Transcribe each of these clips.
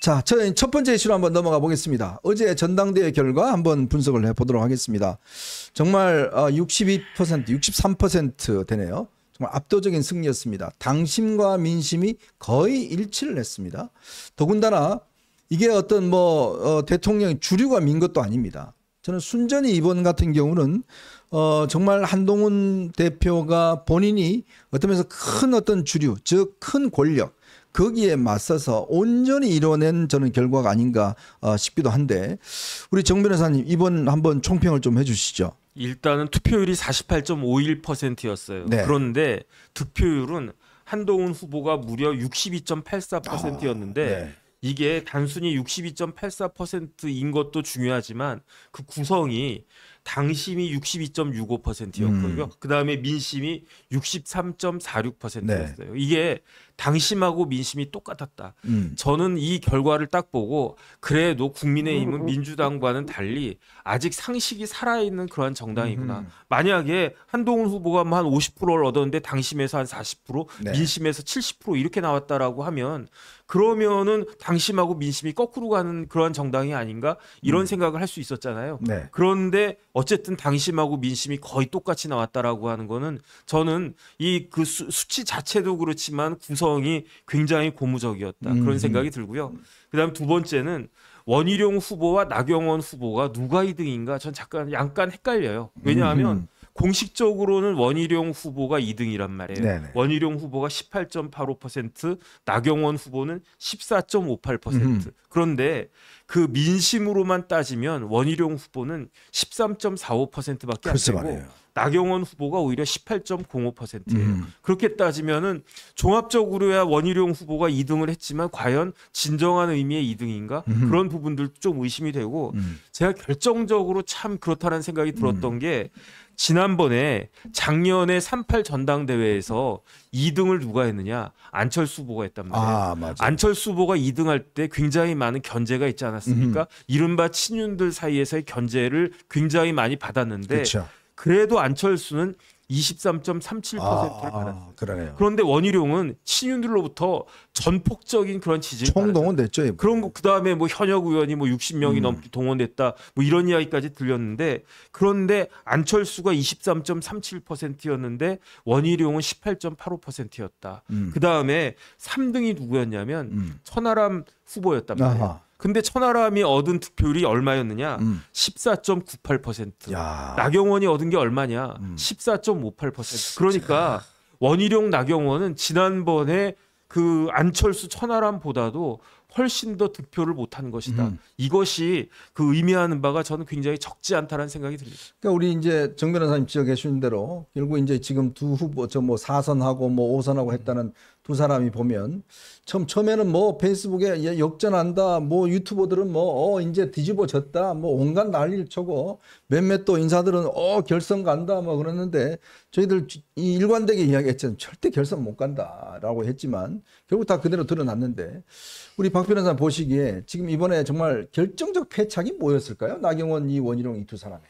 자, 첫 번째 이슈로 한번 넘어가 보겠습니다. 어제 전당대회 결과 한번 분석을 해보도록 하겠습니다. 정말 62%, 아, 63% 되네요. 정말 압도적인 승리였습니다. 당심과 민심이 거의 일치를 했습니다. 더군다나 이게 어떤 뭐 어, 대통령이 주류가 민 것도 아닙니다. 저는 순전히 이번 같은 경우는 어 정말 한동훈 대표가 본인이 어떤 면에서 큰 어떤 주류, 즉 큰 권력, 거기에 맞서서 온전히 이뤄낸 저는 결과가 아닌가 어, 싶기도 한데 우리 정 변호사님 이번 한번 총평을 좀 해주시죠. 일단은 투표율이 48.51%였어요. 네. 그런데 득표율은 한동훈 후보가 무려 62.84%였는데 아, 네. 이게 단순히 62.84%인 것도 중요하지만 그 구성이 당심이 62.65%였고요. 음. 그다음에 민심이 63.46%였어요. 네. 이게 당심하고 민심이 똑같았다. 음. 저는 이 결과를 딱 보고 그래도 국민의힘은 음. 민주당과는 달리 아직 상식이 살아있는 그러한 정당이구나. 음. 만약에 한동훈 후보가 뭐 한 50%를 얻었는데 당심에서 한 40%, 네. 민심에서 70% 이렇게 나왔다라고 하면 그러면은 당심하고 민심이 거꾸로 가는 그러한 정당이 아닌가 이런 음. 생각을 할 수 있었잖아요. 네. 그런데 어쨌든 당심하고 민심이 거의 똑같이 나왔다라고 하는 거는 저는 이 그 수치 자체도 그렇지만 구성 구성이 굉장히 고무적이었다 음. 그런 생각이 들고요. 그다음 두 번째는 원희룡 후보와 나경원 후보가 누가 2등인가 전 잠깐 약간 헷갈려요. 왜냐하면 음. 공식적으로는 원희룡 후보가 2등이란 말이에요. 네네. 원희룡 후보가 18.85%, 나경원 후보는 14.58%. 음. 그런데 그 민심으로만 따지면 원희룡 후보는 13.45%밖에 안 되고 말이에요. 나경원 후보가 오히려 18.05%예요. 음. 그렇게 따지면은 종합적으로야 원희룡 후보가 2등을 했지만 과연 진정한 의미의 2등인가 음. 그런 부분들도 좀 의심이 되고 음. 제가 결정적으로 참 그렇다는 생각이 음. 들었던 게 지난번에 작년에 38 전당대회에서 2등을 누가 했느냐 안철수 후보가 했단 말이에요. 아, 안철수 후보가 2등할 때 굉장히 많은 견제가 있지 않았습니까? 음. 이른바 친윤들 사이에서의 견제를 굉장히 많이 받았는데. 그쵸. 그래도 안철수는 23.37%를 아, 받았어요. 그러네요. 그런데 원희룡은 친윤들로부터 전폭적인 그런 지지 총동원 됐죠. 그런 거 그다음에 뭐 현역 의원이 뭐 60명이 음. 넘게 동원됐다. 뭐 이런 이야기까지 들렸는데 그런데 안철수가 23.37%였는데 원희룡은 18.85%였다. 음. 그다음에 3등이 누구였냐면 음. 천하람 후보였단 말이에요. 아하. 근데 천하람이 얻은 득표율이 얼마였느냐? 음. 14.98%. 야. 나경원이 얻은 게 얼마냐? 음. 14.58%. 그러니까 원희룡 나경원은 지난번에 그 안철수 천하람보다도 훨씬 더 득표를 못한 것이다. 음. 이것이 그 의미하는 바가 저는 굉장히 적지 않다라는 생각이 듭니다. 그러니까 우리 이제 정 변호사님 지적해 주신 대로 결국 이제 지금 두 후보 저뭐 사선하고 뭐 오선하고 했다는 두 사람이 보면 처음 처음에는 뭐 페이스북에 역전한다 뭐 유튜버들은 뭐어 이제 뒤집어졌다 뭐 온갖 난리를 쳐고 몇몇 또 인사들은 어 결선 간다 뭐 그러는데 저희들 이 일관되게 이야기했지만 절대 결선 못 간다라고 했지만 결국 다 그대로 드러났는데 우리 박 변호사 보시기에 지금 이번에 정말 결정적 패착이 뭐였을까요 나경원 이 원희룡 이 두 사람의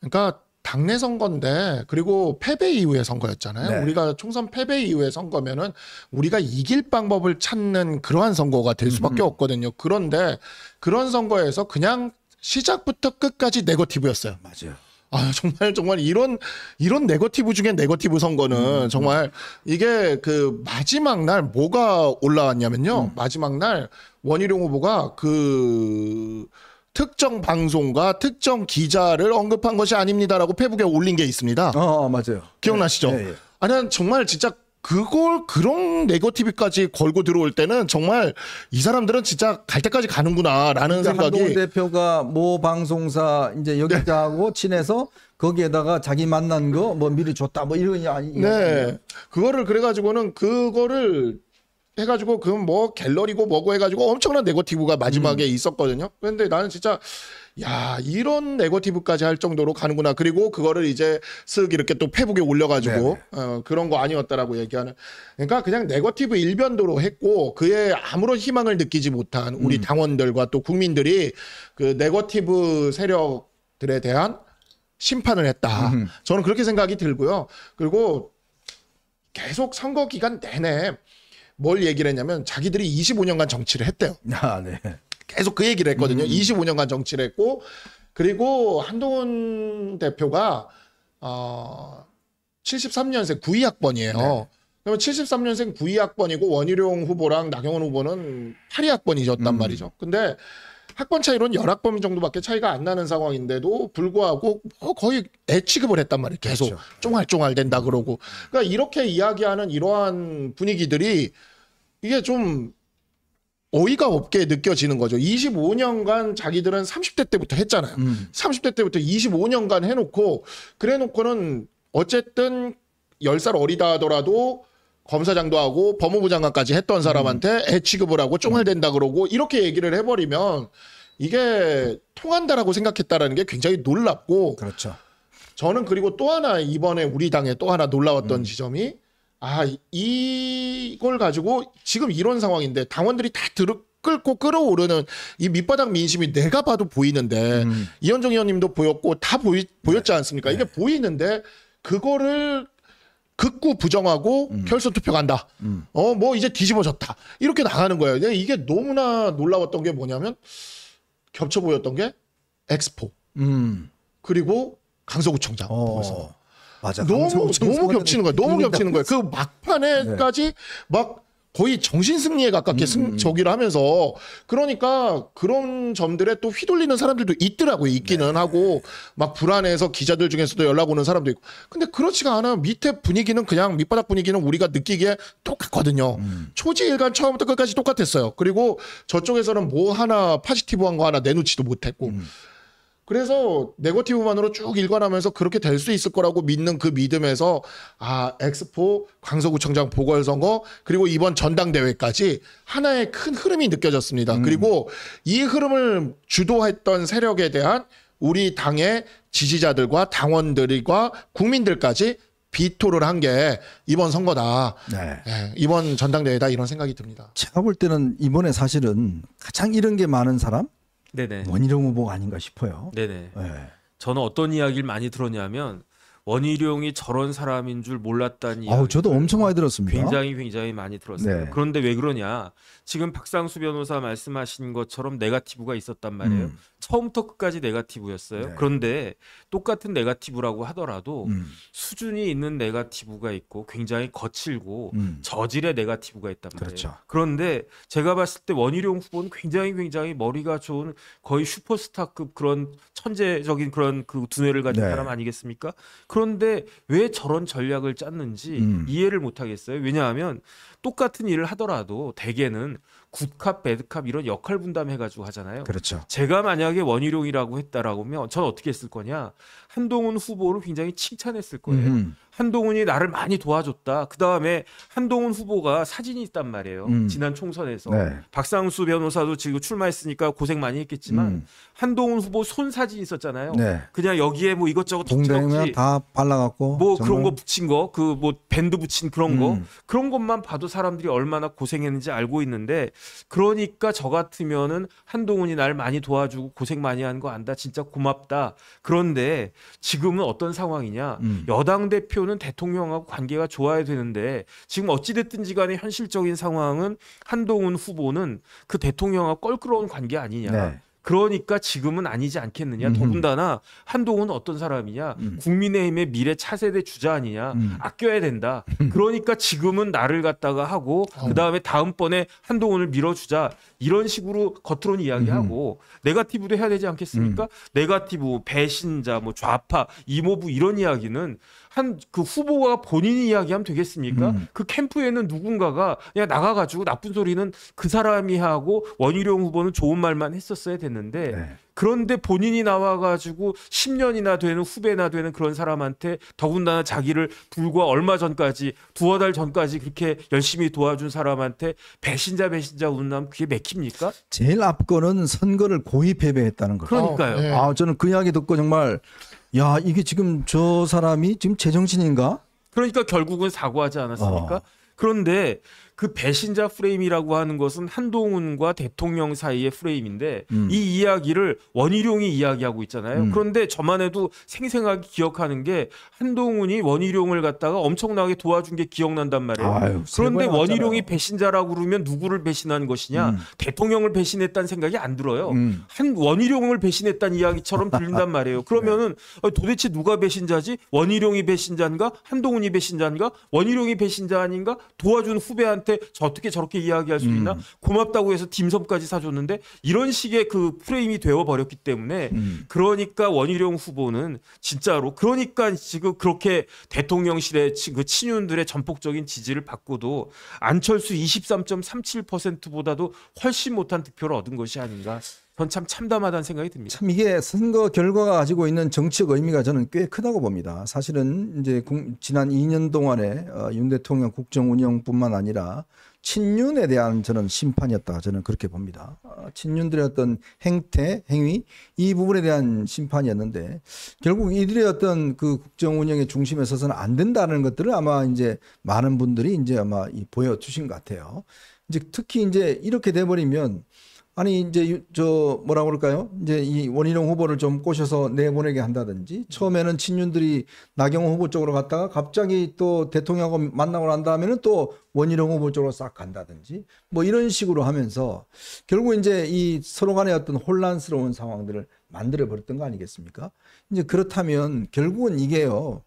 그러니까 당내 선거인데 그리고 패배 이후의 선거였잖아요. 네. 우리가 총선 패배 이후의 선거면은 우리가 이길 방법을 찾는 그러한 선거가 될 수밖에 음. 없거든요. 그런데 그런 선거에서 그냥 시작부터 끝까지 네거티브였어요. 맞아요. 아 정말 정말 이런 이런 네거티브 중에 네거티브 선거는 음, 음. 정말 음. 이게 그 마지막 날 뭐가 올라왔냐면요. 음. 마지막 날 원희룡 후보가 그 특정 방송과 특정 기자를 언급한 것이 아닙니다라고 페북에 올린 게 있습니다. 어, 어 맞아요. 기억나시죠? 예, 예, 예. 아니, 난 정말 진짜 그걸 그런 네거티브까지 걸고 들어올 때는 정말 이 사람들은 진짜 갈 때까지 가는구나라는 그러니까 생각이 한동훈 대표가 모 방송사 이제 여기자하고 네. 친해서 거기에다가 자기 만난 거 뭐 미리 줬다 뭐 이런 게 아니 네 그거를 그래가지고는 그거를 해가지고 그 뭐 갤러리고 뭐고 해가지고 엄청난 네거티브가 마지막에 음. 있었거든요. 근데 나는 진짜 야 이런 네거티브까지 할 정도로 가는구나. 그리고 그거를 이제 쓱 이렇게 또 페북에 올려가지고 네, 네. 어, 그런 거 아니었다라고 얘기하는. 그러니까 그냥 네거티브 일변도로 했고 그에 아무런 희망을 느끼지 못한 우리 음. 당원들과 또 국민들이 그 네거티브 세력들에 대한 심판을 했다. 음. 저는 그렇게 생각이 들고요. 그리고 계속 선거 기간 내내 뭘 얘기를 했냐면 자기들이 25년간 정치를 했대요. 아, 네. 계속 그 얘기를 했거든요. 음. 25년간 정치를 했고 그리고 한동훈 대표가 어 73년생 92학번이에요. 네. 그러면 73년생 92학번이고 원희룡 후보랑 나경원 후보는 82학번이셨단 음. 말이죠. 근데 학번 차이로는 열학 범 정도밖에 차이가 안 나는 상황인데도 불구하고 뭐 거의 애 취급을 했단 말이에요. 계속 그렇죠. 쫑알쫑알 된다 그러고. 그러니까 이렇게 이야기하는 이러한 분위기들이 이게 좀 어이가 없게 느껴지는 거죠. 25년간 자기들은 30대 때부터 했잖아요. 음. 30대 때부터 25년간 해놓고 그래놓고는 어쨌든 10살 어리다 하더라도 검사장도 하고 법무부 장관까지 했던 사람한테 애 음. 취급을 하고 쫑알댄다 음. 그러고 이렇게 얘기를 해버리면 이게 통한다라고 생각했다라는 게 굉장히 놀랍고 그렇죠. 저는 그리고 또 하나 이번에 우리 당에 또 하나 놀라웠던 음. 지점이 아 이걸 가지고 지금 이런 상황인데 당원들이 다 들을 끌고 끌어오르는 이 밑바닥 민심이 내가 봐도 보이는데 음. 이현정 의원님도 보였고 다 보이, 보였지 네. 않습니까? 네. 이게 보이는데 그거를 극구 부정하고 음. 결선 투표 간다. 음. 어, 뭐 이제 뒤집어졌다. 이렇게 나가는 거예요. 이게 너무나 놀라웠던 게 뭐냐면 겹쳐 보였던 게 엑스포. 음. 그리고 강서구청장 어. 보면서. 맞아. 너무 너무 겹치는 거예요. 너무 겹치는 거예요. 그 막판에까지 네. 막 거의 정신승리에 가깝게 승, 음, 음, 음. 저기를 하면서 그러니까 그런 점들에 또 휘둘리는 사람들도 있더라고요. 있기는 네. 하고 막 불안해서 기자들 중에서도 연락 오는 사람도 있고. 근데 그렇지가 않아요. 밑에 분위기는 그냥 밑바닥 분위기는 우리가 느끼기에 똑같거든요. 음. 초지일간 처음부터 끝까지 똑같았어요. 그리고 저쪽에서는 뭐 하나 파지티브한 거 하나 내놓지도 못했고. 음. 그래서 네거티브만으로 쭉 일관하면서 그렇게 될 수 있을 거라고 믿는 그 믿음에서 아 엑스포 광서구청장 보궐선거 그리고 이번 전당대회까지 하나의 큰 흐름이 느껴졌습니다. 음. 그리고 이 흐름을 주도했던 세력에 대한 우리 당의 지지자들과 당원들과 국민들까지 비토를 한 게 이번 선거다. 네. 네, 이번 전당대회다 이런 생각이 듭니다. 제가 볼 때는 이번에 사실은 가장 이런 게 많은 사람 네네. 원희룡 후보 가 아닌가 싶어요. 네네. 네. 저는 어떤 이야기를 많이 들었냐면 원희룡이 저런 사람인 줄 몰랐다는 이야기. 저도 엄청 많이 들었습니다. 굉장히 굉장히 많이 들었어요. 네. 그런데 왜 그러냐? 지금 박상수 변호사 말씀하신 것처럼 네가티브가 있었단 말이에요. 음. 처음부터 끝까지 네가티브였어요. 네. 그런데 똑같은 네가티브라고 하더라도 음. 수준이 있는 네가티브가 있고 굉장히 거칠고 음. 저질의 네가티브가 있단 말이에요. 그렇죠. 그런데 제가 봤을 때 원희룡 후보는 굉장히 굉장히 머리가 좋은 거의 슈퍼스타급 그런 천재적인 그런 그 두뇌를 가진 네. 사람 아니겠습니까? 그런데 왜 저런 전략을 짰는지 음. 이해를 못 하겠어요. 왜냐하면 똑같은 일을 하더라도 대개는 굿캅, 배드캅 이런 역할 분담해 가지고 하잖아요. 그렇죠. 제가 만약에 원희룡이라고 했다라고 하면 전 어떻게 했을 거냐? 한동훈 후보를 굉장히 칭찬했을 거예요. 음. 한동훈이 나를 많이 도와줬다. 그다음에 한동훈 후보가 사진이 있단 말이에요. 음. 지난 총선에서 네. 박상수 변호사도 지금 출마했으니까 고생 많이 했겠지만 음. 한동훈 후보 손 사진 있었잖아요. 네. 그냥 여기에 뭐 이것저것 동대문 다 발라 갖고 뭐 정말... 그런 거 붙인 거, 그 뭐 밴드 붙인 그런 거 음. 그런 것만 봐도 사람들이 얼마나 고생했는지 알고 있는데 그러니까 저 같으면은 한동훈이 날 많이 도와주고 고생 많이 한 거 안다 진짜 고맙다 그런데 지금은 어떤 상황이냐 음. 여당 대표는 대통령하고 관계가 좋아야 되는데 지금 어찌됐든지 간에 현실적인 상황은 한동훈 후보는 그 대통령하고 껄끄러운 관계 아니냐 네. 그러니까 지금은 아니지 않겠느냐. 음. 더군다나 한동훈 어떤 사람이냐. 음. 국민의힘의 미래 차세대 주자 아니냐. 음. 아껴야 된다. 음. 그러니까 지금은 나를 갖다가 하고 어. 그다음에 다음번에 한동훈을 밀어주자. 이런 식으로 겉으로는 이야기하고 음. 네가티브도 해야 되지 않겠습니까? 음. 네가티브, 뭐 배신자, 뭐 좌파, 이모부 이런 이야기는 한 그 후보가 본인이 이야기하면 되겠습니까? 그 캠프에는 누군가가 그냥 나가가지고 나쁜 소리는 그 사람이 하고 원희룡 후보는 좋은 말만 했었어야 됐는데 나는데 네. 그런데 본인이 나와가지고 10년이나 되는 후배나 되는 그런 사람한테 더군다나 자기를 불과 얼마 전까지 두어 달 전까지 그렇게 열심히 도와준 사람한테 배신자 배신자 운남 그게 맥힙니까? 제일 앞거는 선거를 고의 패배했다는 거. 그러니까요. 아, 네. 아 저는 그 이야기 듣고 정말 야 이게 지금 저 사람이 지금 제정신인가? 그러니까 결국은 사과하지 않았습니까? 어. 그런데 그 배신자 프레임이라고 하는 것은 한동훈과 대통령 사이의 프레임인데 음. 이 이야기를 원희룡이 이야기하고 있잖아요. 음. 그런데 저만 해도 생생하게 기억하는 게 한동훈이 원희룡을 갖다가 엄청나게 도와준 게 기억난단 말이에요. 아유, 그런데 원희룡이 배신자라고 그러면 누구를 배신한 것이냐? 음. 대통령을 배신했다는 생각이 안 들어요. 음. 한 원희룡을 배신했다는 이야기처럼 들린단 말이에요. 그러면은 네. 도대체 누가 배신자지? 원희룡이 배신자인가? 한동훈이 배신자인가? 원희룡이 배신자 아닌가? 도와준 후배한테 때 어떻게 저렇게 이야기할 수 있나 음. 고맙다고 해서 딤섬까지 사줬는데 이런 식의 그 프레임이 되어 버렸기 때문에 음. 그러니까 원희룡 후보는 진짜로 그러니까 지금 그렇게 대통령실의 그 친윤들의 전폭적인 지지를 받고도 안철수 23.37%보다도 훨씬 못한 득표를 얻은 것이 아닌가 전참 참담하다는 생각이 듭니다. 참 이게 선거 결과가 가지고 있는 정치적 의미가 저는 꽤 크다고 봅니다. 사실은 이제 지난 2년 동안에 어, 윤 대통령 국정 운영뿐만 아니라 친윤에 대한 저는 심판이었다 저는 그렇게 봅니다. 어, 친윤들의 어떤 행태, 행위 이 부분에 대한 심판이었는데 결국 이들의 어떤 그 국정 운영의 중심에 서서는 안 된다는 것들을 아마 이제 많은 분들이 이제 아마 보여 주신 것 같아요. 이제 특히 이제 이렇게 돼 버리면 아니 이제 저 뭐라 그럴까요? 이제 이 원희룡 후보를 좀 꼬셔서 내보내게 한다든지 처음에는 친윤들이 나경원 후보 쪽으로 갔다가 갑자기 또 대통령하고 만나고 난 다음에는 또 원희룡 후보 쪽으로 싹 간다든지 뭐 이런 식으로 하면서 결국 이제 이 서로 간의 어떤 혼란스러운 상황들을 만들어 버렸던 거 아니겠습니까? 이제 그렇다면 결국은 이게요.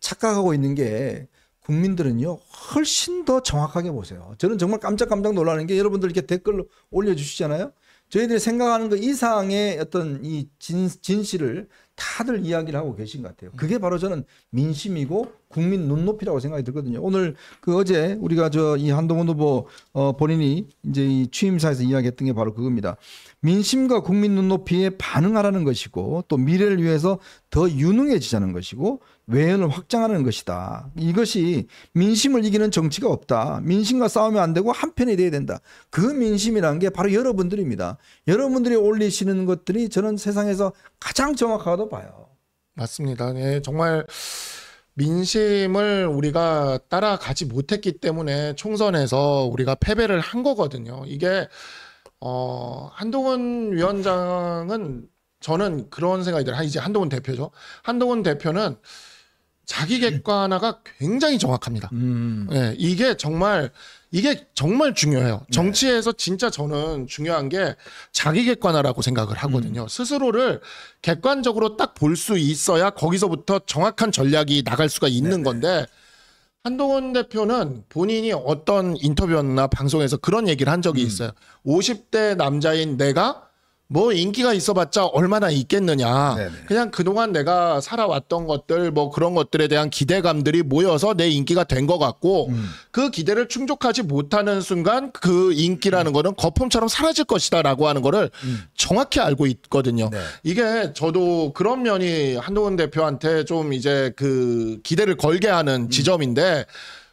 착각하고 있는 게 국민들은요 훨씬 더 정확하게 보세요. 저는 정말 깜짝깜짝 놀라는 게 여러분들 이렇게 댓글로 올려주시잖아요. 저희들이 생각하는 것 그 이상의 어떤 이 진, 진실을 다들 이야기를 하고 계신 것 같아요. 그게 바로 저는 민심이고 국민 눈높이라고 생각이 들거든요. 오늘 그 어제 우리가 저 이 한동훈 후보 어 본인이 이제 이 취임사에서 이야기했던 게 바로 그겁니다. 민심과 국민 눈높이에 반응하라는 것이고 또 미래를 위해서 더 유능해지자는 것이고 외연을 확장하는 것이다. 이것이 민심을 이기는 정치가 없다. 민심과 싸우면 안 되고 한편이 돼야 된다. 그 민심이라는 게 바로 여러분들입니다. 여러분들이 올리시는 것들이 저는 세상에서 가장 정확하다고 봐요. 맞습니다. 네, 정말 민심을 우리가 따라가지 못했기 때문에 총선에서 우리가 패배를 한 거거든요. 이게 어 한동훈 위원장은 저는 그런 생각이 들어요. 아, 이제 한동훈 대표죠. 한동훈 대표는 자기 객관화가 굉장히 정확합니다. 음. 네, 이게 정말 이게 정말 중요해요. 네. 정치에서 진짜 저는 중요한 게 자기 객관화라고 생각을 하거든요. 음. 스스로를 객관적으로 딱 볼 수 있어야 거기서부터 정확한 전략이 나갈 수가 있는 네네. 건데 한동훈 대표는 본인이 어떤 인터뷰나 방송에서 그런 얘기를 한 적이 음. 있어요. 50대 남자인 내가 뭐 인기가 있어봤자 얼마나 있겠느냐. 네네. 네. 그냥 그동안 내가 살아왔던 것들 뭐 그런 것들에 대한 기대감들이 모여서 내 인기가 된 것 같고 음. 그 기대를 충족하지 못하는 순간 그 인기라는 음. 거는 거품처럼 사라질 것이다라고 하는 거를 음. 정확히 알고 있거든요. 네. 이게 저도 그런 면이 한동훈 대표한테 좀 이제 그 기대를 걸게 하는 음. 지점인데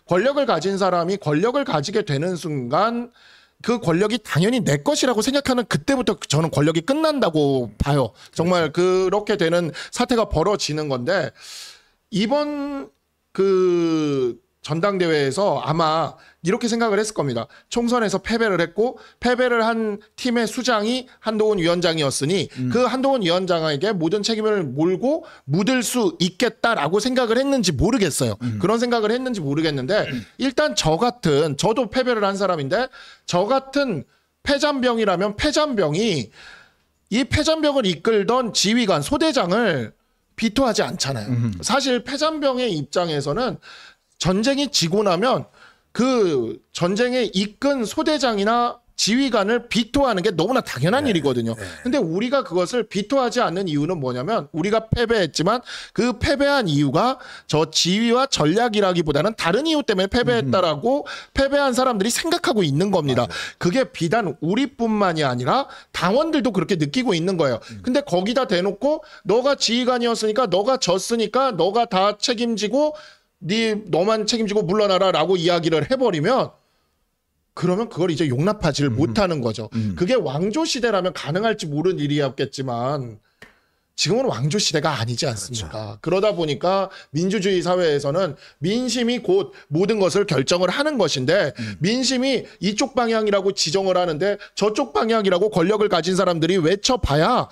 권력을 가진 사람이 권력을 가지게 되는 순간 그 권력이 당연히 내 것이라고 생각하는 그때부터 저는 권력이 끝난다고 봐요. 정말 그렇죠. 그렇게 되는 사태가 벌어지는 건데 이번 그 전당대회에서 아마 이렇게 생각을 했을 겁니다. 총선에서 패배를 했고 패배를 한 팀의 수장이 한동훈 위원장이었으니 음. 그 한동훈 위원장에게 모든 책임을 몰고 묻을 수 있겠다라고 생각을 했는지 모르겠어요. 음. 그런 생각을 했는지 모르겠는데 음. 일단 저 같은 저도 패배를 한 사람인데 저 같은 패잔병이라면 패잔병이 이 패잔병을 이끌던 지휘관 소대장을 비토하지 않잖아요. 음. 사실 패잔병의 입장에서는 전쟁이 지고 나면 그 전쟁에 이끈 소대장이나 지휘관을 비토하는 게 너무나 당연한 네, 일이거든요. 네. 근데 우리가 그것을 비토하지 않는 이유는 뭐냐면 우리가 패배했지만 그 패배한 이유가 저 지휘와 전략이라기보다는 다른 이유 때문에 패배했다라고 음. 패배한 사람들이 생각하고 있는 겁니다. 맞아요. 그게 비단 우리뿐만이 아니라 당원들도 그렇게 느끼고 있는 거예요. 음. 근데 거기다 대놓고 너가 지휘관이었으니까 너가 졌으니까 너가 다 책임지고 네 너만 책임지고 물러나라라고 이야기를 해버리면 그러면 그걸 이제 용납하지를 음. 못하는 거죠. 음. 그게 왕조 시대라면 가능할지 모른 일이었겠지만 지금은 왕조 시대가 아니지 않습니까? 그렇죠. 그러다 보니까 민주주의 사회에서는 민심이 곧 모든 것을 결정을 하는 것인데 음. 민심이 이쪽 방향이라고 지정을 하는데 저쪽 방향이라고 권력을 가진 사람들이 외쳐봐야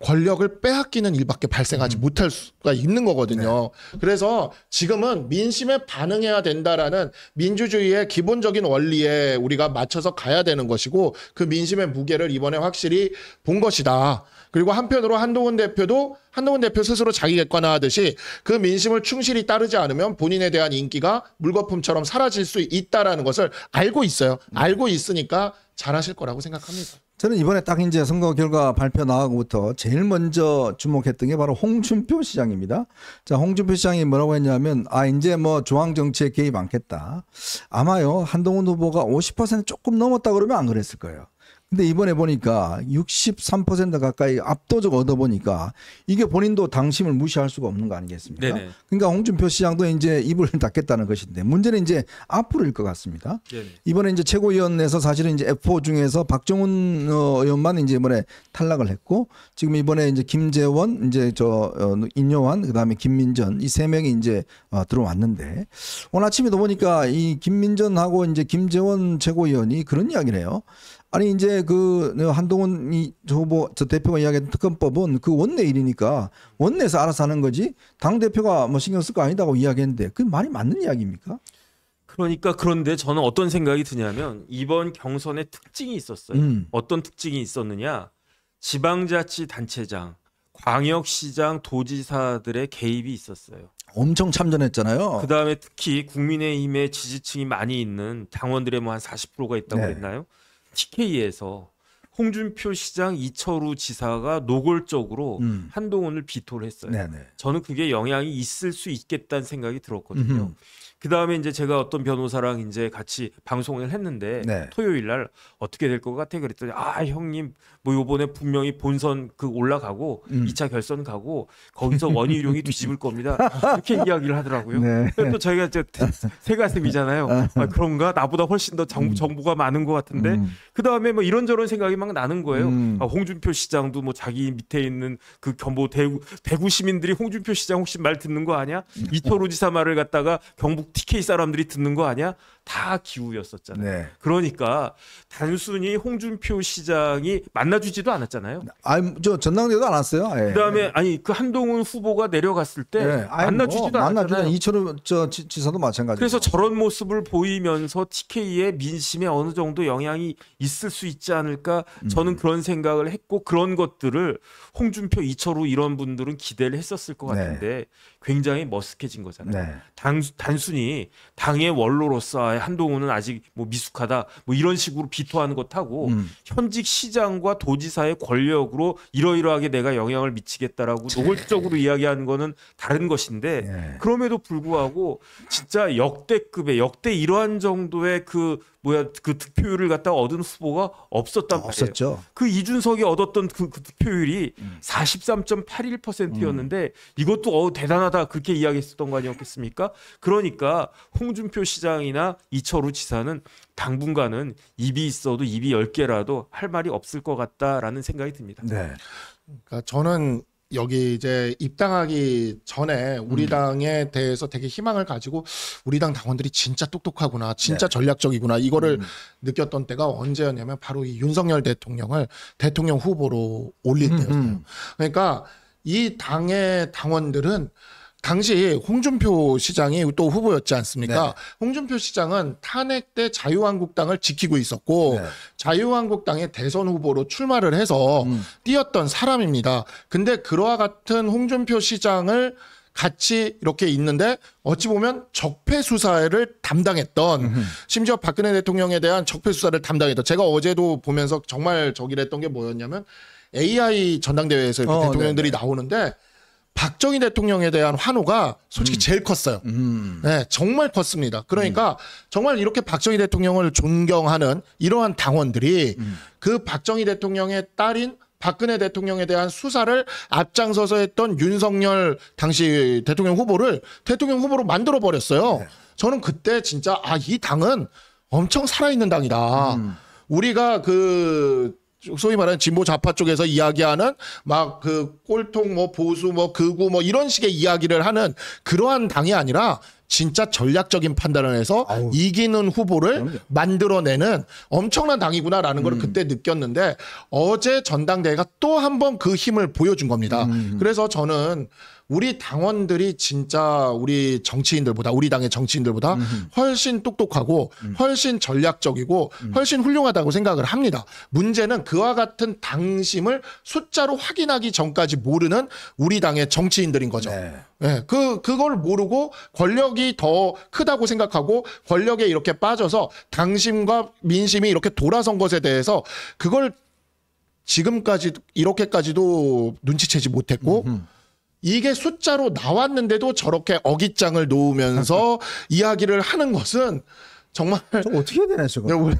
권력을 빼앗기는 일밖에 발생하지 음. 못할 수가 있는 거거든요. 네. 그래서 지금은 민심에 반응해야 된다라는 민주주의의 기본적인 원리에 우리가 맞춰서 가야 되는 것이고 그 민심의 무게를 이번에 확실히 본 것이다. 그리고 한편으로 한동훈 대표도 한동훈 대표 스스로 자기 객관화하듯이 그 민심을 충실히 따르지 않으면 본인에 대한 인기가 물거품처럼 사라질 수 있다라는 것을 알고 있어요. 음. 알고 있으니까 잘하실 거라고 생각합니다. 저는 이번에 딱 이제 선거 결과 발표 나가고부터 제일 먼저 주목했던 게 바로 홍준표 시장입니다. 자, 홍준표 시장이 뭐라고 했냐면 아 이제 뭐 중앙 정치에 개입 않겠다. 아마요 한동훈 후보가 50% 조금 넘었다 그러면 안 그랬을 거예요. 근데 이번에 보니까 63% 가까이 압도적 얻어보니까 이게 본인도 당심을 무시할 수가 없는 거 아니겠습니까? 네네. 그러니까 홍준표 시장도 이제 입을 닫겠다는 것인데 문제는 이제 앞으로일 것 같습니다. 네네. 이번에 이제 최고위원에서 사실은 이제 F4 중에서 박정훈 어, 의원만 이제 이번에 탈락을 했고 지금 이번에 이제 김재원 이제 저 인요한 어, 그다음에 김민전 이 세 명이 이제 어, 들어왔는데 오늘 아침에도 보니까 이 김민전하고 이제 김재원 최고위원이 그런 이야기를 해요. 아니 이제 그 한동훈이 저 후보 저 대표가 이야기했던 특검법은 그 원내 일이니까 원내에서 알아서 하는 거지 당 대표가 뭐 신경 쓸 거 아니다고 이야기했는데 그 말이 맞는 이야기입니까? 그러니까 그런데 저는 어떤 생각이 드냐면 이번 경선의 특징이 있었어요. 음. 어떤 특징이 있었느냐? 지방자치 단체장, 광역시장, 도지사들의 개입이 있었어요. 엄청 참전했잖아요. 그 다음에 특히 국민의힘의 지지층이 많이 있는 당원들의 뭐한 40%가 있다고 네. 했나요? TK에서 홍준표 시장 이철우 지사가 노골적으로 음. 한동훈을 비토를 했어요. 네네. 네. 저는 그게 영향이 있을 수 있겠다는 생각이 들었거든요. 그 다음에 이제 제가 어떤 변호사랑 이제 같이 방송을 했는데 네. 토요일 날 어떻게 될 것 같아 그랬더니 아 형님 뭐 요번에 분명히 본선 그 올라가고 음. 2차 결선 가고 거기서 원희룡이 뒤집을 겁니다. 이렇게 이야기를 하더라고요. 네. 또 저희가 이제 세가슴이잖아요 아. 아, 그런가 나보다 훨씬 더 정, 보가 음. 많은 것 같은데 음. 그 다음에 뭐 이런저런 생각이 막 나는 거예요. 음. 아, 홍준표 시장도 뭐 자기 밑에 있는 그 경보 대구 대구 시민들이 홍준표 시장 혹시 말 듣는 거 아니야? 이토로 지사 말을 갖다가 경북 TK 사람들이 듣는 거 아니야? 다 기우였었잖아요. 네. 그러니까 단순히 홍준표 시장이 만나 안아주지도 않았잖아요. 아니 저 전당대도 안 왔어요. 예. 그다음에 아니 그 한동훈 후보가 내려갔을 때 예. 아니, 안아주지도 뭐, 않았잖아요. 이철우 저 지, 지사도 마찬가지. 그래서 저런 모습을 보이면서 TK의 민심에 어느 정도 영향이 있을 수 있지 않을까 음. 저는 음. 그런 생각을 했고 그런 것들을 홍준표, 이철우 이런 분들은 기대를 했었을 것 네. 같은데 네. 굉장히 머쓱해진 거잖아요. 네. 당, 단순히 당의 원로로서 한동훈은 아직 뭐 미숙하다 뭐 이런 식으로 비토하는 것하고 음. 현직 시장과 도지사의 권력으로 이러이러하게 내가 영향을 미치겠다라고 노골적으로 이야기하는 거는 다른 것인데 예. 그럼에도 불구하고 진짜 역대급의 역대 이러한 정도의 그 뭐야 그 득표율을 갖다 얻은 후보가 없었단 말이에요. 없었죠. 그 이준석이 얻었던 그, 그 득표율이 음. 43.81%였는데 음. 이것도 어 대단하다 그렇게 이야기했었던 거 아니었겠습니까? 그러니까 홍준표 시장이나 이철우 지사는 당분간은 입이 있어도 입이 열개라도할 말이 없을 것 같다라는 생각이 듭니다. 네. 그러니까 저는 여기 이제 입당하기 전에 우리 음. 당에 대해서 되게 희망을 가지고 우리 당 당원들이 진짜 똑똑하구나, 진짜 네. 전략적이구나 이거를 음. 느꼈던 때가 언제였냐면 바로 이 윤석열 대통령을 대통령 후보로 올릴 음, 음. 때였어요. 음. 그러니까 이 당의 당원들은 당시 홍준표 시장이 또 후보였지 않습니까? 네. 홍준표 시장은 탄핵 때 자유한국당을 지키고 있었고 네. 자유한국당의 대선 후보로 출마를 해서 음. 뛰었던 사람입니다. 근데 그러와 같은 홍준표 시장을 같이 이렇게 있는데 어찌 보면 적폐 수사를 담당했던 음흠. 심지어 박근혜 대통령에 대한 적폐 수사를 담당했던 제가 어제도 보면서 정말 저기를 했던 게 뭐였냐면 AI 전당대회에서 어, 대통령들이 네네. 나오는데 박정희 대통령에 대한 환호가 솔직히 음. 제일 컸어요. 음. 네, 정말 컸습니다. 그러니까 음. 정말 이렇게 박정희 대통령을 존경하는 이러한 당원들이 음. 그 박정희 대통령의 딸인 박근혜 대통령에 대한 수사를 앞장서서 했던 윤석열 당시 대통령 후보를 대통령 후보로 만들어 버렸어요. 네. 저는 그때 진짜 아 이 당은 엄청 살아있는 당이다. 음. 우리가 그 소위 말하는 진보 좌파 쪽에서 이야기하는 막 그 꼴통 뭐 보수 뭐 극우 뭐 이런 식의 이야기를 하는 그러한 당이 아니라 진짜 전략적인 판단을 해서 아우. 이기는 후보를 그럼요. 만들어내는 엄청난 당이구나라는 걸 음. 그때 느꼈는데 어제 전당대회가 또 한 번 그 힘을 보여준 겁니다. 음. 그래서 저는 우리 당원들이 진짜 우리 정치인들보다 우리 당의 정치인들보다 음흠. 훨씬 똑똑하고 음. 훨씬 전략적이고 음. 훨씬 훌륭하다고 생각을 합니다. 문제는 그와 같은 당심을 숫자로 확인하기 전까지 모르는 우리 당의 정치인들인 거죠. 네. 네, 그 그걸 모르고 권력이 폭이 더 크다고 생각하고 권력에 이렇게 빠져서 당심과 민심이 이렇게 돌아선 것에 대해서 그걸 지금까지 이렇게까지도 눈치채지 못했고 음흠. 이게 숫자로 나왔는데도 저렇게 어깃장을 놓으면서 이야기를 하는 것은 정말 어떻게 해야 되나 지금 우리,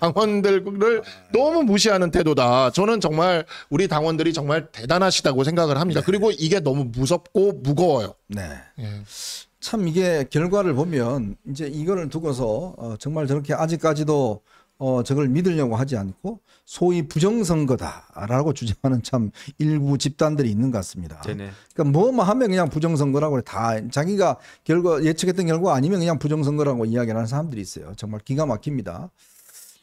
당원들을 너무 무시하는 태도다. 저는 정말 우리 당원들이 정말 대단하시다고 생각을 합니다. 네. 그리고 이게 너무 무섭고 무거워요. 네. 예. 참 이게 결과를 보면 이제 이거를 두고서 어, 정말 저렇게 아직까지도 어, 저걸 믿으려고 하지 않고 소위 부정선거다라고 주장하는 참 일부 집단들이 있는 것 같습니다. 그러니까 뭐만 하면 그냥 부정선거라고 다 자기가 결과 예측했던 결과 아니면 그냥 부정선거라고 이야기하는 사람들이 있어요. 정말 기가 막힙니다.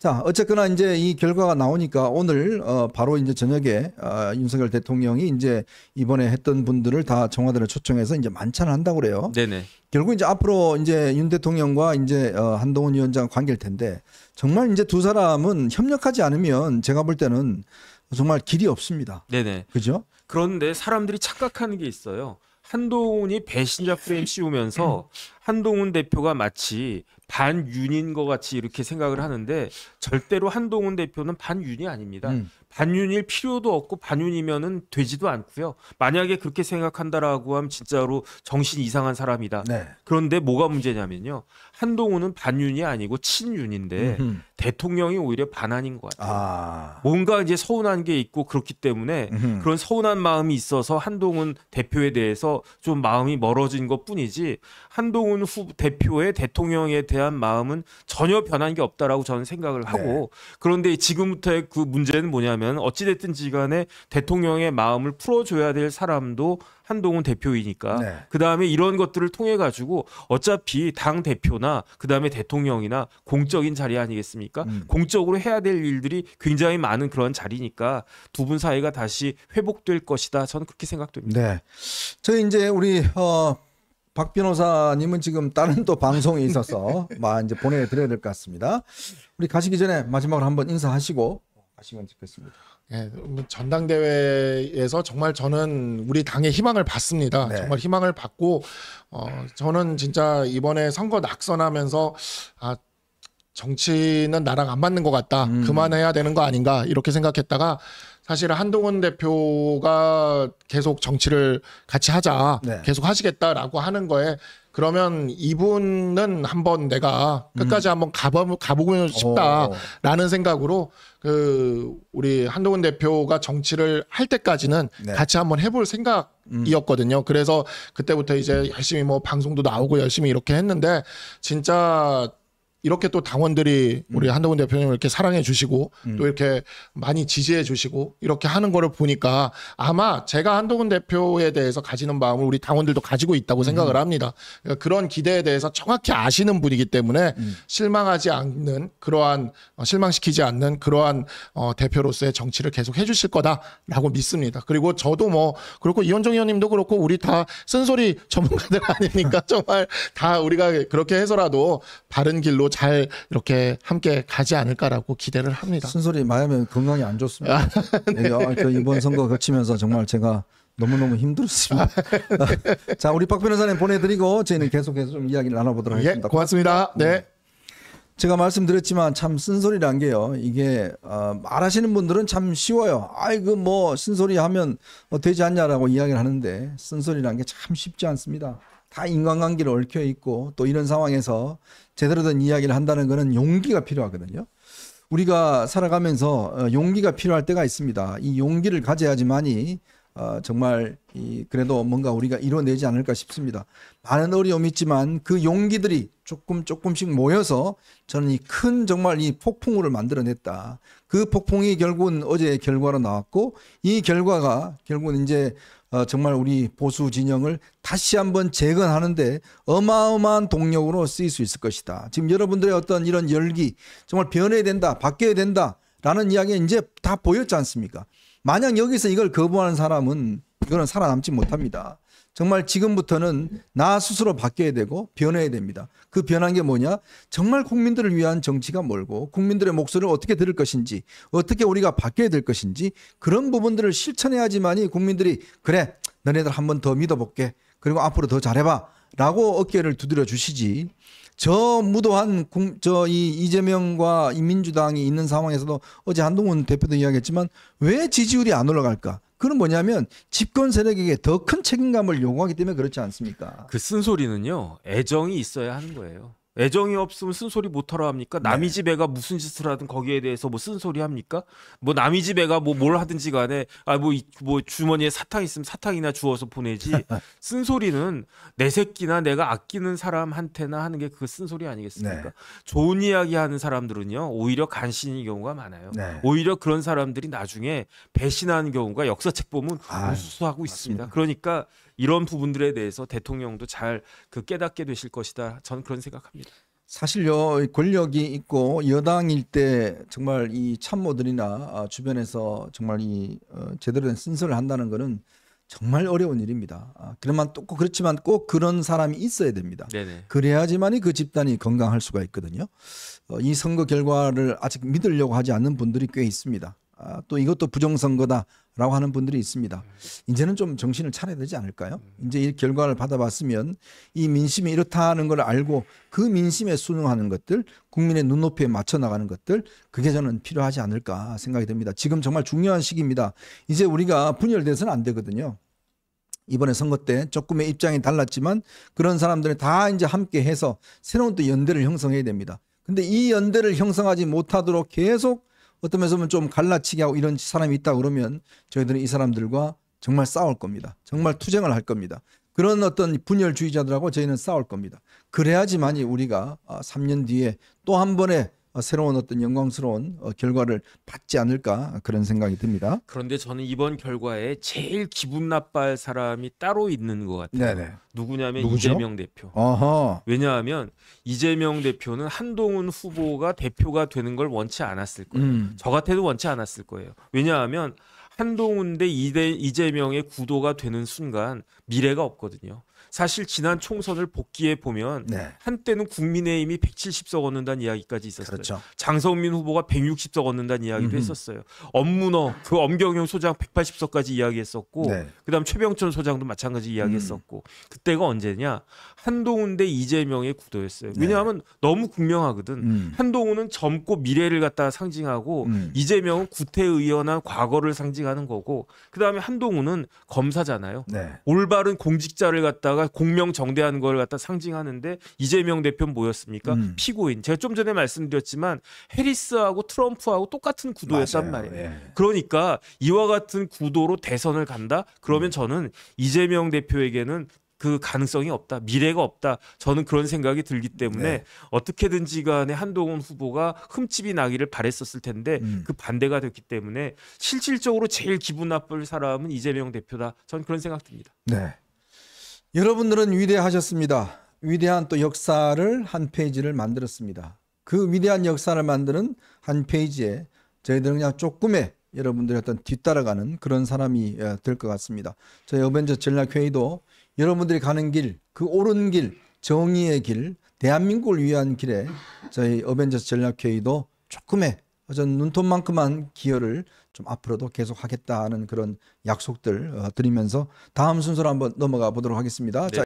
자, 어쨌거나 이제 이 결과가 나오니까 오늘 어 바로 이제 저녁에 어 윤석열 대통령이 이제 이번에 했던 분들을 다 청와대를 초청해서 이제 만찬을 한다고 그래요. 네네. 결국 이제 앞으로 이제 윤 대통령과 이제 어 한동훈 위원장 관계일 텐데 정말 이제 두 사람은 협력하지 않으면 제가 볼 때는 정말 길이 없습니다. 네네. 그죠? 그런데 사람들이 착각하는 게 있어요. 한동훈이 배신자 프레임 씌우면서 한동훈 대표가 마치 반윤인 것 같이 이렇게 생각을 하는데 절대로 한동훈 대표는 반윤이 아닙니다. 음. 반윤일 필요도 없고 반윤이면은 되지도 않고요. 만약에 그렇게 생각한다라고 하면 진짜로 정신 이상한 사람이다. 네. 그런데 뭐가 문제냐면요. 한동훈은 반윤이 아니고 친윤인데 음흠. 대통령이 오히려 반한인 것 같아요. 아. 뭔가 이제 서운한 게 있고 그렇기 때문에 음흠. 그런 서운한 마음이 있어서 한동훈 대표에 대해서 좀 마음이 멀어진 것 뿐이지 한동훈 후 대표의 대통령에 대한 마음은 전혀 변한 게 없다라고 저는 생각을 하고 네. 그런데 지금부터의 그 문제는 뭐냐면 하면 어찌됐든지 간에 대통령의 마음을 풀어줘야 될 사람도 한동훈 대표이니까 네. 그다음에 이런 것들을 통해 가지고 어차피 당 대표나 그다음에 대통령이나 공적인 자리 아니겠습니까? 음. 공적으로 해야 될 일들이 굉장히 많은 그런 자리니까 두 분 사이가 다시 회복될 것이다. 저는 그렇게 생각됩니다. 네. 저희 이제 우리 어, 박 변호사님은 지금 다른 또 방송이 있어서 막 이제 보내드려야 될 것 같습니다. 우리 가시기 전에 마지막으로 한번 인사하시고 하시면 좋겠습니다. 예, 뭐 전당대회에서 정말 저는 우리 당의 희망을 받습니다. 네. 정말 희망을 받고 어, 저는 진짜 이번에 선거 낙선하면서 아 정치는 나랑 안 맞는 것 같다. 음. 그만해야 되는 거 아닌가 이렇게 생각했다가 사실 한동훈 대표가 계속 정치를 같이 하자, 네. 계속 하시겠다라고 하는 거에 그러면 이분은 한번 내가 끝까지 음. 한번 가보, 가보고 싶다라는 오. 어. 생각으로 그 우리 한동훈 대표가 정치를 할 때까지는 네. 같이 한번 해볼 생각이었거든요. 음. 그래서 그때부터 이제 열심히 뭐 방송도 나오고 열심히 이렇게 했는데 진짜 이렇게 또 당원들이 음. 우리 음. 한동훈 대표님을 이렇게 사랑해 주시고 음. 또 이렇게 많이 지지해 주시고 이렇게 하는 거를 보니까 아마 제가 한동훈 대표에 대해서 가지는 마음을 우리 당원들도 가지고 있다고 음. 생각을 합니다. 그러니까 그런 기대에 대해서 정확히 아시는 분이기 때문에 음. 실망하지 않는 그러한 어, 실망시키지 않는 그러한 어, 대표로서의 정치를 계속 해 주실 거다라고 믿습니다. 그리고 저도 뭐 그렇고 이현정 의원님도 그렇고 우리 다 쓴소리 전문가들 아니니까 정말 다 우리가 그렇게 해서라도 바른 길로 잘 이렇게 함께 가지 않을까라고 기대를 합니다. 순솔이 말하면 건강이 안 좋습니다. 아, 네. 저 네. 아, 그 이번 선거 거치면서 정말 제가 너무너무 힘들었습니다. 아, 네. 자, 우리 박 변호사님 보내드리고 저희는 계속해서 좀 이야기를 나눠보도록 예, 하겠습니다. 예, 고맙습니다. 네. 네. 제가 말씀드렸지만 참 쓴소리란 게요. 이게 어, 말하시는 분들은 참 쉬워요. 아이그 뭐 쓴소리 하면 어, 되지 않냐라고 이야기를 하는데 쓴소리란 게참 쉽지 않습니다. 다 인간관계를 얽혀 있고 또 이런 상황에서 제대로 된 이야기를 한다는 것은 용기가 필요하거든요. 우리가 살아가면서 어, 용기가 필요할 때가 있습니다. 이 용기를 가져야지만이 어, 정말 그래도 뭔가 우리가 이뤄내지 않을까 싶습니다. 많은 어려움이 있지만 그 용기들이 조금 조금씩 모여서 저는 이 큰 정말 이 폭풍우를 만들어냈다. 그 폭풍이 결국은 어제 의 결과로 나왔고 이 결과가 결국은 이제 어, 정말 우리 보수 진영을 다시 한번 재건하는데 어마어마한 동력으로 쓰일 수 있을 것이다. 지금 여러분들의 어떤 이런 열기 정말 변해야 된다, 바뀌어야 된다라는 이야기 가 이제 다 보였지 않습니까? 만약 여기서 이걸 거부하는 사람은 이거는 살아남지 못합니다. 정말 지금부터는 나 스스로 바뀌어야 되고 변해야 됩니다. 그 변한 게 뭐냐? 정말 국민들을 위한 정치가 뭘고 국민들의 목소리를 어떻게 들을 것인지 어떻게 우리가 바뀌어야 될 것인지 그런 부분들을 실천해야지만이 국민들이 그래 너네들 한 번 더 믿어볼게 그리고 앞으로 더 잘해봐 라고 어깨를 두드려 주시지 저 무도한 저이 이재명과 이 민주당이 있는 상황에서도 어제 한동훈 대표도 이야기했지만 왜 지지율이 안 올라갈까? 그건 뭐냐면 집권 세력에게 더 큰 책임감을 요구하기 때문에 그렇지 않습니까? 그 쓴소리는요 애정이 있어야 하는 거예요. 애정이 없으면 쓴소리 못하라 합니까? 네. 남이 집 애가 무슨 짓을 하든 거기에 대해서 뭐 쓴소리 합니까? 뭐 남이 집 애가 뭐 뭘 하든지 간에 아뭐뭐 뭐 주머니에 사탕 있으면 사탕이나 주워서 보내지 쓴소리는 내 새끼나 내가 아끼는 사람한테나 하는 게 그 쓴소리 아니겠습니까? 네. 좋은 이야기 하는 사람들은요 오히려 간신인 경우가 많아요. 네. 오히려 그런 사람들이 나중에 배신하는 경우가 역사책 보면 우수하고 있습니다. 그러니까 이런 부분들에 대해서 대통령도 잘 그 깨닫게 되실 것이다. 저는 그런 생각합니다. 사실요 권력이 있고 여당일 때 정말 이 참모들이나 아, 주변에서 정말 이 어, 제대로 된 순서를 한다는 것은 정말 어려운 일입니다. 아, 그러만 또 그렇지만 꼭 그런 사람이 있어야 됩니다. 네네. 그래야지만이 그 집단이 건강할 수가 있거든요. 어, 이 선거 결과를 아직 믿으려고 하지 않는 분들이 꽤 있습니다. 아, 또 이것도 부정선거다라고 하는 분들이 있습니다. 네. 이제는 좀 정신을 차려야 되지 않을까요? 이제 이 결과를 받아봤으면 이 민심이 이렇다는 걸 알고 그 민심에 순응하는 것들, 국민의 눈높이에 맞춰 나가는 것들, 그게 저는 필요하지 않을까 생각이 듭니다. 지금 정말 중요한 시기입니다. 이제 우리가 분열돼서는 안 되거든요. 이번에 선거 때 조금의 입장이 달랐지만 그런 사람들이 다 이제 함께 해서 새로운 또 연대를 형성해야 됩니다. 근데 이 연대를 형성하지 못하도록 계속 어떤 면에서 는좀 갈라치기 하고 이런 사람이 있다 그러면 저희들은 이 사람들과 정말 싸울 겁니다. 정말 투쟁을 할 겁니다. 그런 어떤 분열주의자들하고 저희는 싸울 겁니다. 그래야지만이 우리가 3년 아, 뒤에 또 한 번의 어, 새로운 어떤 영광스러운 어, 결과를 받지 않을까 그런 생각이 듭니다. 그런데 저는 이번 결과에 제일 기분 나빠할 사람이 따로 있는 것 같아요. 네네. 누구냐면 누구죠? 이재명 대표. 어허. 왜냐하면 이재명 대표는 한동훈 후보가 대표가 되는 걸 원치 않았을 거예요. 음. 저 같아도 원치 않았을 거예요. 왜냐하면 한동훈 대 이재명의 구도가 되는 순간 미래가 없거든요. 사실 지난 총선을 복기해 보면 네. 한때는 국민의힘이 170석 얻는다는 이야기까지 있었어요. 그렇죠. 장성민 후보가 160석 얻는다는 이야기도 음흠. 했었어요. 엄문어 그 엄경영 소장 180석까지 이야기했었고 네. 그다음 최병천 소장도 마찬가지 이야기했었고 음. 그때가 언제냐 한동훈 대 이재명의 구도였어요. 네. 왜냐하면 네. 너무 극명하거든. 음. 한동훈은 젊고 미래를 갖다 상징하고 음. 이재명은 구태의연한 과거를 상징하는 거고 그다음에 한동훈은 검사잖아요. 네. 올바른 공직자를 갖다가 우리가 공명정대한 걸 갖다 상징하는데 이재명 대표는 뭐였습니까? 음. 피고인. 제가 좀 전에 말씀드렸지만 해리스하고 트럼프하고 똑같은 구도였단 맞아요. 말이에요. 예. 그러니까 이와 같은 구도로 대선을 간다? 그러면 음. 저는 이재명 대표에게는 그 가능성이 없다. 미래가 없다. 저는 그런 생각이 들기 때문에 네. 어떻게든지 간에 한동훈 후보가 흠집이 나기를 바랬었을 텐데 음. 그 반대가 됐기 때문에 실질적으로 제일 기분 나쁠 사람은 이재명 대표다. 저는 그런 생각 듭니다. 네. 여러분들은 위대하셨습니다. 위대한 또 역사를 한 페이지를 만들었습니다. 그 위대한 역사를 만드는 한 페이지에 저희들은 그냥 조금의 여러분들이 어떤 뒤따라가는 그런 사람이 예, 될것 같습니다. 저희 어벤져 전략회의도 여러분들이 가는 길, 그 옳은 길, 정의의 길, 대한민국을 위한 길에 저희 어벤져 전략회의도 조금의 어전 눈톱만큼한 기여를 좀 앞으로도 계속 하겠다는 그런 약속들 어, 드리면서 다음 순서로 한번 넘어가 보도록 하겠습니다. 네. 자,